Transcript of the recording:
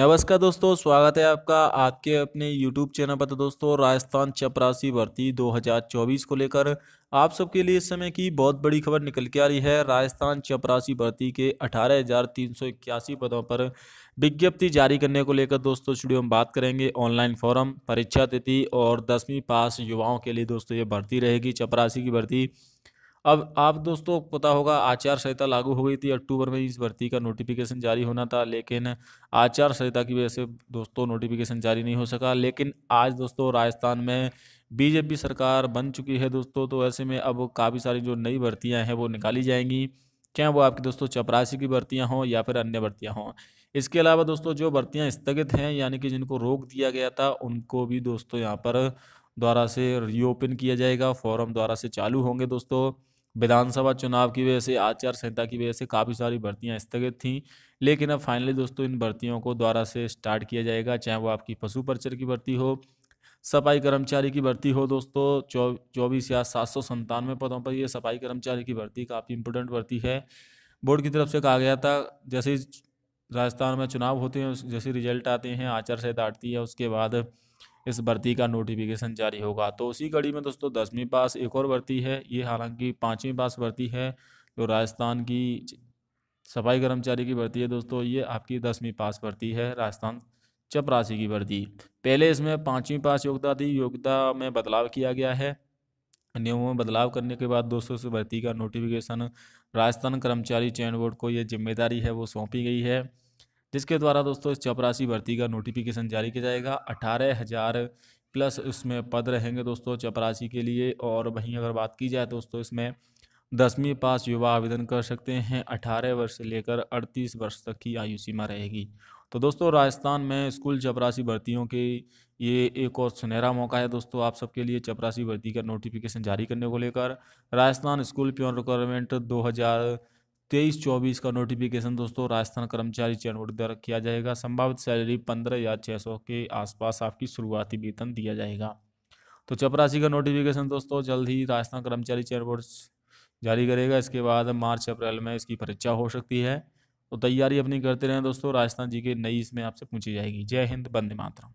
नमस्कार दोस्तों स्वागत है आपका आपके अपने YouTube चैनल पर तो दोस्तों राजस्थान चपरासी भर्ती 2024 को लेकर आप सबके लिए इस समय की बहुत बड़ी खबर निकल के आ रही है राजस्थान चपरासी भर्ती के अठारह पदों पर विज्ञप्ति जारी करने को लेकर दोस्तों स्टूडियो में बात करेंगे ऑनलाइन फॉरम परीक्षा तिथि और दसवीं पास युवाओं के लिए दोस्तों ये भर्ती रहेगी चपरासी की भर्ती अब आप दोस्तों पता होगा आचार संहिता लागू हो गई थी अक्टूबर में इस भर्ती का नोटिफिकेशन जारी होना था लेकिन आचार संहिता की वजह से दोस्तों नोटिफिकेशन जारी नहीं हो सका लेकिन आज दोस्तों राजस्थान में बीजेपी सरकार बन चुकी है दोस्तों तो ऐसे में अब काफ़ी सारी जो नई भर्तियाँ हैं वो निकाली जाएंगी चाहे वो आपकी दोस्तों चपरासी की भर्तियाँ हों या फिर अन्य भर्तियाँ हों इसके अलावा दोस्तों जो भर्तियाँ स्थगित हैं यानी कि जिनको रोक दिया गया था उनको भी दोस्तों यहाँ पर द्वारा से रीओपन किया जाएगा फॉरम द्वारा से चालू होंगे दोस्तों विधानसभा चुनाव की वजह से आचार संहिता की वजह से काफ़ी सारी भर्तियां स्थगित थीं लेकिन अब फाइनली दोस्तों इन भर्तियों को द्वारा से स्टार्ट किया जाएगा चाहे वो आपकी पशु परिचर की भर्ती हो सफाई कर्मचारी की भर्ती हो दोस्तों चौ चौबीस या सात सौ संतानवे पदों पर यह सफाई कर्मचारी की भर्ती काफ़ी इंपोर्टेंट भर्ती है बोर्ड की तरफ से कहा गया था जैसे राजस्थान में चुनाव होते हैं जैसे रिजल्ट आते हैं आचार संहिता आती है उसके बाद इस भर्ती का नोटिफिकेशन जारी होगा तो उसी कड़ी में दोस्तों दसवीं पास एक और भर्ती है ये हालांकि पाँचवीं पास भर्ती है जो राजस्थान की सफाई कर्मचारी की भर्ती है दोस्तों ये आपकी दसवीं पास भर्ती है राजस्थान चपरासी की भर्ती पहले इसमें पाँचवीं पास योग्यता थी योग्यता में बदलाव किया गया है नियमों में बदलाव करने के बाद दोस्तों इस भर्ती का नोटिफिकेशन राजस्थान कर्मचारी चयन बोर्ड को ये जिम्मेदारी है वो सौंपी गई है जिसके द्वारा दोस्तों इस चपरासी भर्ती का नोटिफिकेशन जारी किया जाएगा अठारह हज़ार प्लस इसमें पद रहेंगे दोस्तों चपरासी के लिए और वहीं अगर बात की जाए दोस्तों इसमें दसवीं पास युवा आवेदन कर सकते हैं अठारह वर्ष से लेकर अड़तीस वर्ष तक की आयु सीमा रहेगी तो दोस्तों राजस्थान में स्कूल चपरासी भर्तियों के ये एक और सुनहरा मौका है दोस्तों आप सबके लिए चपरासी भर्ती का नोटिफिकेशन जारी करने को लेकर राजस्थान स्कूल प्योर रिक्वायरमेंट दो हज़ार तेईस चौबीस का नोटिफिकेशन दोस्तों राजस्थान कर्मचारी चयन बोर्ड द्वारा किया जाएगा संभावित सैलरी पंद्रह या छः सौ के आसपास आपकी शुरुआती वेतन दिया जाएगा तो चपरासी का नोटिफिकेशन दोस्तों जल्द ही राजस्थान कर्मचारी चयन बोर्ड जारी करेगा इसके बाद मार्च अप्रैल में इसकी परीक्षा हो सकती है तो तैयारी अपनी करते रहें दोस्तों राजस्थान जी के नई इसमें आपसे पूछी जाएगी जय हिंद बंदे मातरम